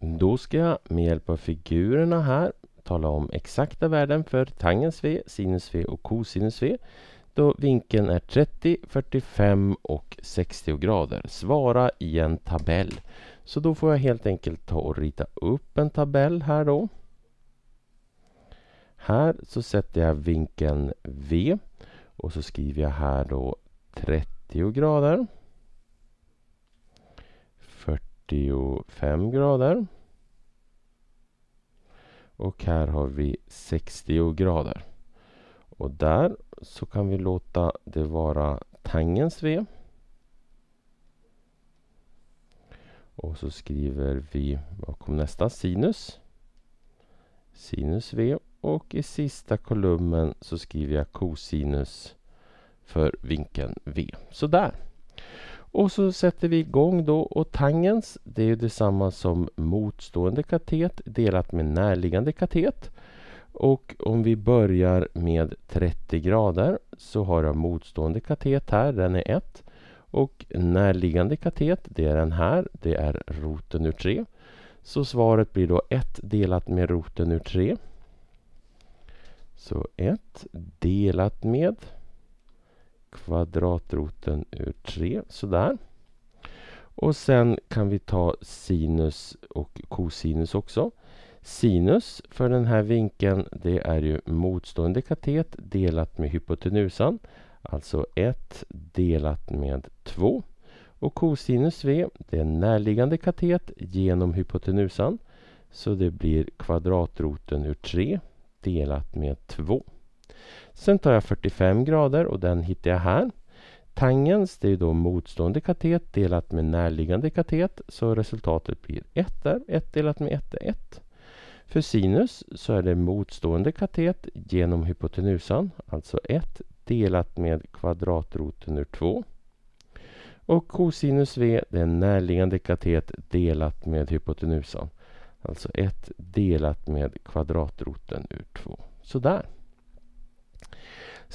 Då ska jag med hjälp av figurerna här tala om exakta värden för tangens v, sinus v och cosinus v då vinkeln är 30, 45 och 60 grader. Svara i en tabell. Så då får jag helt enkelt ta och rita upp en tabell här då. Här så sätter jag vinkeln V och så skriver jag här då 30 grader. 45 grader. Och här har vi 60 grader. Och där så kan vi låta det vara tangens V. Och så skriver vi, vad kom nästa? Sinus. Sinus V. Och i sista kolumnen så skriver jag kosinus för vinkeln V. Sådär. Och så sätter vi igång då och tangens, det är ju detsamma som motstående katet delat med närliggande katet. Och om vi börjar med 30 grader så har jag motstående katet här, den är 1. Och närliggande katet, det är den här, det är roten ur 3. Så svaret blir då 1 delat med roten ur 3. Så 1 delat med kvadratroten ur 3. Sådär. Och sen kan vi ta sinus och kosinus också. Sinus för den här vinkeln det är ju motstående katet delat med hypotenusan. Alltså 1 delat med 2. Och kosinus v det är närliggande katet genom hypotenusan. Så det blir kvadratroten ur 3 delat med 2. Sen tar jag 45 grader och den hittar jag här. Tangens det är då motstående katet delat med närliggande katet så resultatet blir 1 där. 1 delat med 1 är 1. För sinus så är det motstående katet genom hypotenusan, alltså 1 delat med kvadratroten ur 2. Och kosinus v det är närliggande katet delat med hypotenusan, alltså 1 delat med kvadratroten ur 2. Sådär.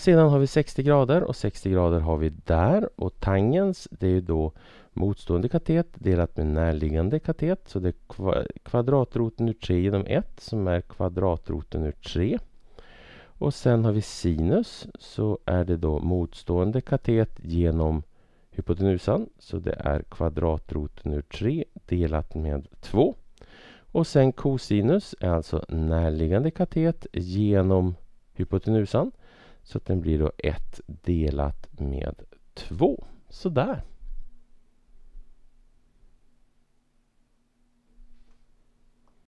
Sedan har vi 60 grader och 60 grader har vi där och tangens det är då motstående katet delat med närliggande katet så det är kvadratroten ur 3 genom 1 som är kvadratroten ur 3. Och sen har vi sinus så är det då motstående katet genom hypotenusan så det är kvadratroten ur 3 delat med 2. Och sen kosinus är alltså närliggande katet genom hypotenusan så att den blir då 1 delat med 2. Sådär.